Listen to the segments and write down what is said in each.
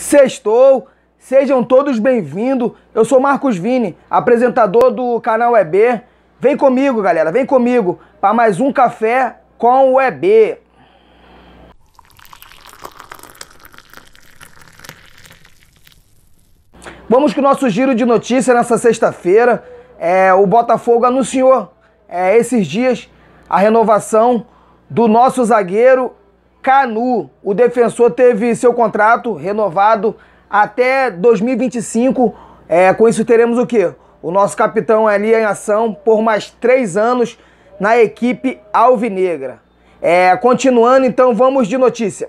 Sextou! Sejam todos bem-vindos. Eu sou Marcos Vini, apresentador do canal EB. Vem comigo, galera, vem comigo para mais um café com o EB. Vamos com o nosso giro de notícia nessa sexta-feira. É, o Botafogo anunciou é, esses dias a renovação do nosso zagueiro Canu, o defensor teve seu contrato renovado até 2025. É, com isso teremos o quê? O nosso capitão ali em ação por mais três anos na equipe alvinegra. É, continuando, então vamos de notícia.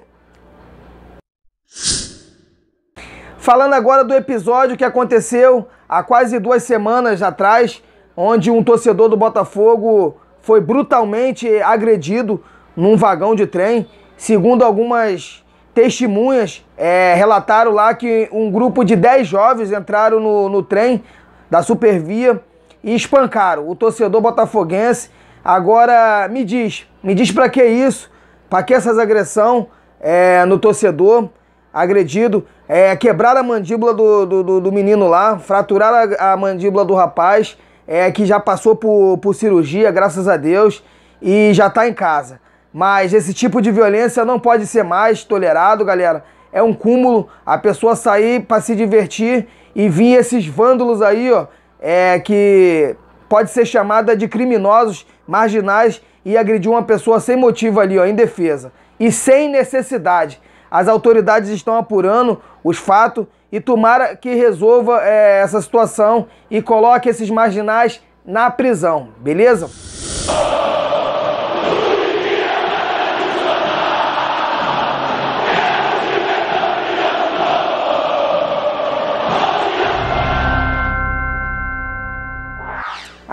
Falando agora do episódio que aconteceu há quase duas semanas atrás, onde um torcedor do Botafogo foi brutalmente agredido num vagão de trem. Segundo algumas testemunhas, é, relataram lá que um grupo de 10 jovens entraram no, no trem da Supervia e espancaram o torcedor botafoguense. Agora me diz, me diz para que isso? Para que essas agressão é, no torcedor agredido? É, quebraram a mandíbula do, do, do menino lá, fraturaram a, a mandíbula do rapaz, é, que já passou por, por cirurgia, graças a Deus, e já está em casa. Mas esse tipo de violência não pode ser mais tolerado, galera. É um cúmulo a pessoa sair para se divertir e vir esses vândalos aí, ó, é, que pode ser chamada de criminosos, marginais e agredir uma pessoa sem motivo ali, ó, indefesa e sem necessidade. As autoridades estão apurando os fatos e tomara que resolva é, essa situação e coloque esses marginais na prisão, beleza?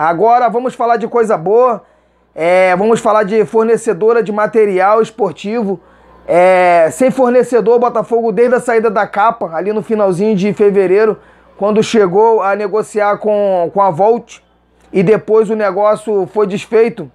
Agora vamos falar de coisa boa. É, vamos falar de fornecedora de material esportivo. É, sem fornecedor, o Botafogo, desde a saída da capa, ali no finalzinho de fevereiro, quando chegou a negociar com, com a Volt, e depois o negócio foi desfeito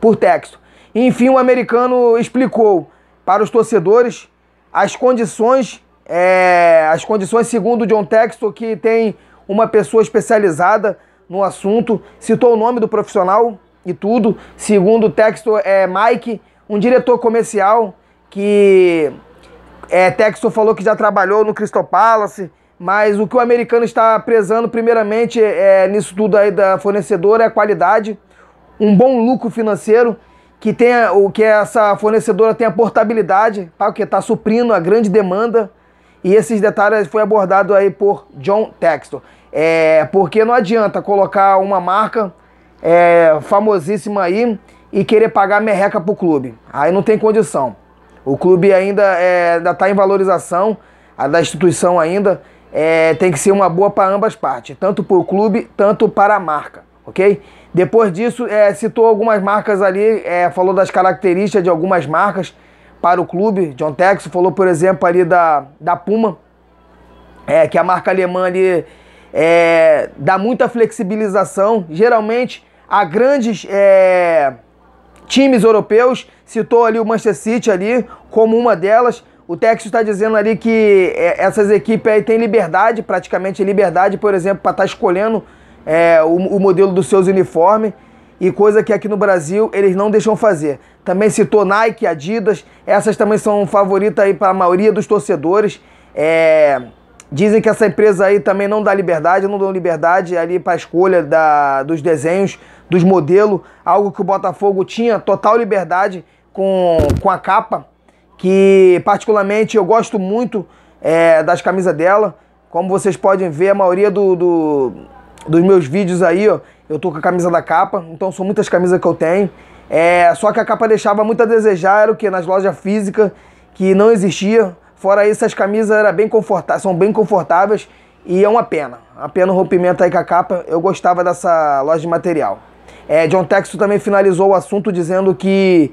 por texto. Enfim, o americano explicou para os torcedores as condições, é, as condições segundo John texto que tem uma pessoa especializada no assunto, citou o nome do profissional e tudo. Segundo o texto, é Mike, um diretor comercial que é, texto falou que já trabalhou no Crystal Palace, mas o que o americano está prezando primeiramente é, nisso tudo aí da fornecedora é a qualidade, um bom lucro financeiro, que tenha o que essa fornecedora tenha portabilidade, tá? porque está suprindo a grande demanda. E esses detalhes foi abordado aí por John Textor. É, porque não adianta colocar uma marca é, famosíssima aí e querer pagar merreca pro clube. Aí não tem condição. O clube ainda é, está em valorização, a da instituição ainda é, tem que ser uma boa para ambas partes, tanto para o clube, tanto para a marca, ok? Depois disso, é, citou algumas marcas ali, é, falou das características de algumas marcas para o clube. John Tex falou, por exemplo, ali da, da Puma, é, que é a marca alemã ali é, dá muita flexibilização. Geralmente, há grandes é, times europeus, citou ali o Manchester City ali como uma delas. O texto está dizendo ali que é, essas equipes aí têm liberdade, praticamente liberdade, por exemplo, para estar tá escolhendo é, o, o, modelo dos seus uniformes e coisa que aqui no Brasil eles não deixam fazer. Também citou Nike, Adidas, essas também são favoritas aí para a maioria dos torcedores. É, Dizem que essa empresa aí também não dá liberdade, não dão liberdade ali para a escolha da, dos desenhos, dos modelos, algo que o Botafogo tinha total liberdade com, com a capa, que particularmente eu gosto muito é, das camisas dela. Como vocês podem ver, a maioria do, do, dos meus vídeos aí, ó, eu tô com a camisa da capa, então são muitas camisas que eu tenho. É, só que a capa deixava muito a desejar, era o que? Nas lojas físicas, que não existia. Fora isso, as camisas era bem confortáveis, são bem confortáveis e é uma pena. A pena o rompimento aí com a capa. Eu gostava dessa loja de material. É, John Texto também finalizou o assunto dizendo que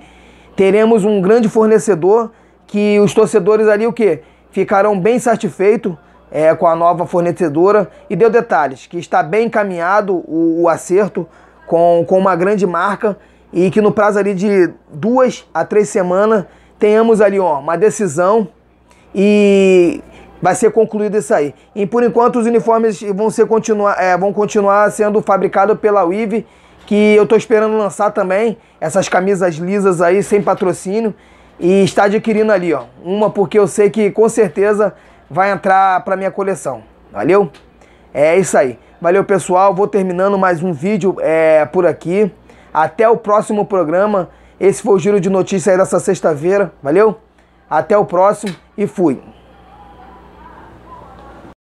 teremos um grande fornecedor, que os torcedores ali o quê? ficaram bem satisfeitos é, com a nova fornecedora e deu detalhes que está bem encaminhado o, o acerto com, com uma grande marca e que no prazo ali de duas a três semanas tenhamos ali ó, uma decisão e vai ser concluído isso aí. E por enquanto os uniformes vão, ser continuar, é, vão continuar sendo fabricados pela Weave, que eu estou esperando lançar também, essas camisas lisas aí, sem patrocínio, e está adquirindo ali, ó, uma porque eu sei que com certeza vai entrar para minha coleção, valeu? É isso aí. Valeu, pessoal. Vou terminando mais um vídeo é, por aqui. Até o próximo programa. Esse foi o Giro de Notícias dessa sexta-feira. Valeu? Até o próximo e fui.